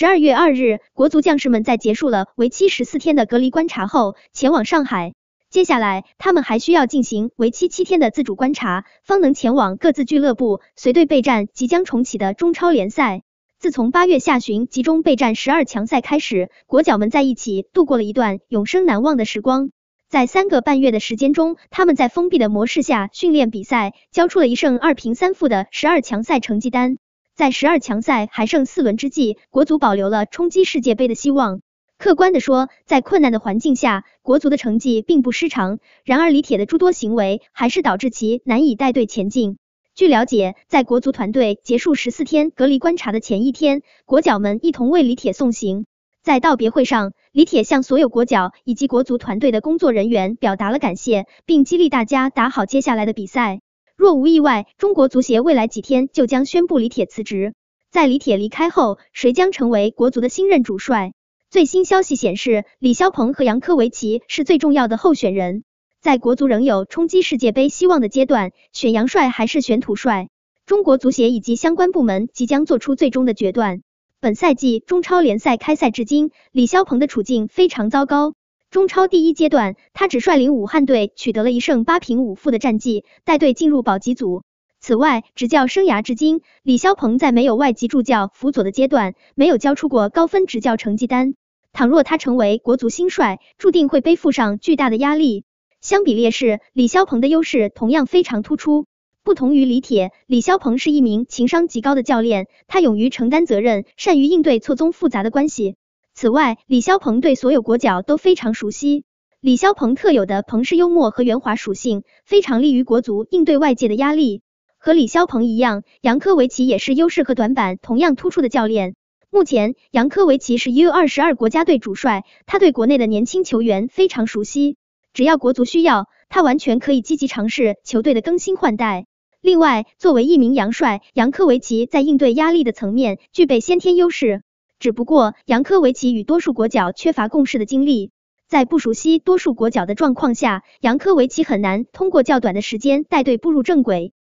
十二月二日，国足将士们在结束了为期十四天的隔离观察后，前往上海。接下来，他们还需要进行为期七天的自主观察，方能前往各自俱乐部随队备战即将重启的中超联赛。自从八月下旬集中备战十二强赛开始，国脚们在一起度过了一段永生难忘的时光。在三个半月的时间中，他们在封闭的模式下训练比赛，交出了一胜二平三负的十二强赛成绩单。在十二强赛还剩四轮之际，国足保留了冲击世界杯的希望。客观的说，在困难的环境下，国足的成绩并不失常。然而，李铁的诸多行为还是导致其难以带队前进。据了解，在国足团队结束十四天隔离观察的前一天，国脚们一同为李铁送行。在道别会上，李铁向所有国脚以及国足团队的工作人员表达了感谢，并激励大家打好接下来的比赛。若无意外，中国足协未来几天就将宣布李铁辞职。在李铁离开后，谁将成为国足的新任主帅？最新消息显示，李霄鹏和杨科维奇是最重要的候选人。在国足仍有冲击世界杯希望的阶段，选杨帅还是选土帅？中国足协以及相关部门即将做出最终的决断。本赛季中超联赛开赛至今，李霄鹏的处境非常糟糕。中超第一阶段，他只率领武汉队取得了一胜八平五负的战绩，带队进入保级组。此外，执教生涯至今，李霄鹏在没有外籍助教辅佐的阶段，没有交出过高分执教成绩单。倘若他成为国足新帅，注定会背负上巨大的压力。相比劣势，李霄鹏的优势同样非常突出。不同于李铁，李霄鹏是一名情商极高的教练，他勇于承担责任，善于应对错综复杂的关系。此外，李霄鹏对所有国脚都非常熟悉。李霄鹏特有的彭氏幽默和圆滑属性，非常利于国足应对外界的压力。和李霄鹏一样，杨科维奇也是优势和短板同样突出的教练。目前，杨科维奇是 U 二十二国家队主帅，他对国内的年轻球员非常熟悉。只要国足需要，他完全可以积极尝试球队的更新换代。另外，作为一名洋帅，杨科维奇在应对压力的层面具备先天优势。只不过，杨科维奇与多数国脚缺乏共事的经历，在不熟悉多数国脚的状况下，杨科维奇很难通过较短的时间带队步入正轨。